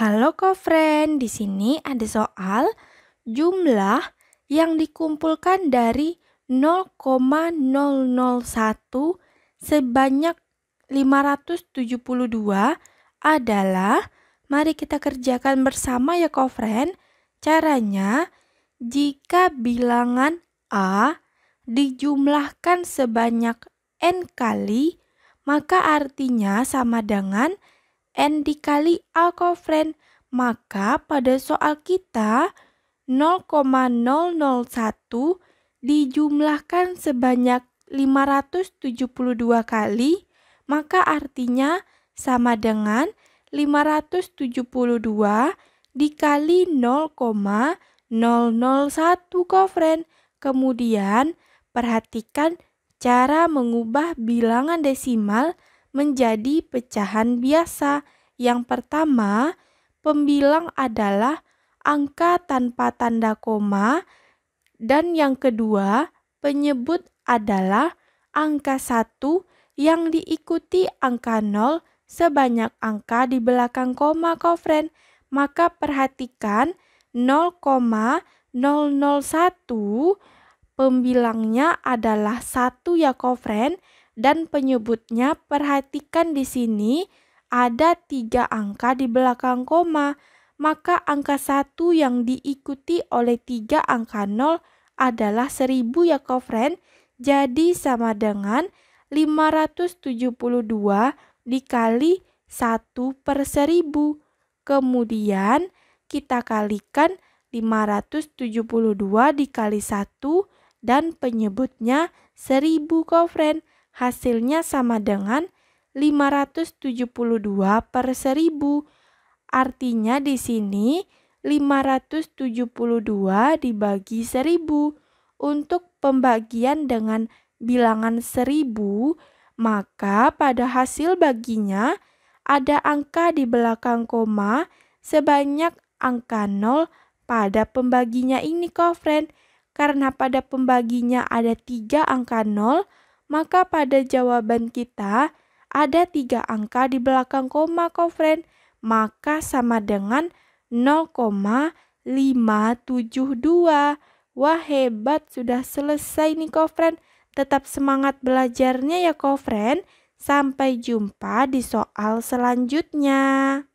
Halo kofren, di sini ada soal jumlah yang dikumpulkan dari 0,001 sebanyak 572 adalah mari kita kerjakan bersama ya kofren. Caranya jika bilangan A dijumlahkan sebanyak n kali maka artinya sama dengan n dikali a kofren, maka pada soal kita 0,001 dijumlahkan sebanyak 572 kali, maka artinya sama dengan 572 dikali 0,001 kofren. Kemudian perhatikan cara mengubah bilangan desimal menjadi pecahan biasa. Yang pertama, pembilang adalah angka tanpa tanda koma dan yang kedua, penyebut adalah angka satu yang diikuti angka nol sebanyak angka di belakang koma kofren. Maka perhatikan 0,001 pembilangnya adalah satu ya kofren dan penyebutnya perhatikan di sini ada tiga angka di belakang koma, maka angka satu yang diikuti oleh tiga angka nol adalah seribu ya kau friend, jadi sama dengan 572 dikali satu per seribu. Kemudian kita kalikan 572 dikali satu dan penyebutnya seribu kau friend hasilnya sama dengan 572 per 1000. Artinya di sini 572 dibagi 1000. Untuk pembagian dengan bilangan 1000, maka pada hasil baginya ada angka di belakang koma sebanyak angka 0 pada pembaginya ini, kofren. Karena pada pembaginya ada tiga angka 0, maka pada jawaban kita ada tiga angka di belakang koma kofren, maka sama dengan 0,572. Wah hebat, sudah selesai nih kofren. Tetap semangat belajarnya ya kofren. Sampai jumpa di soal selanjutnya.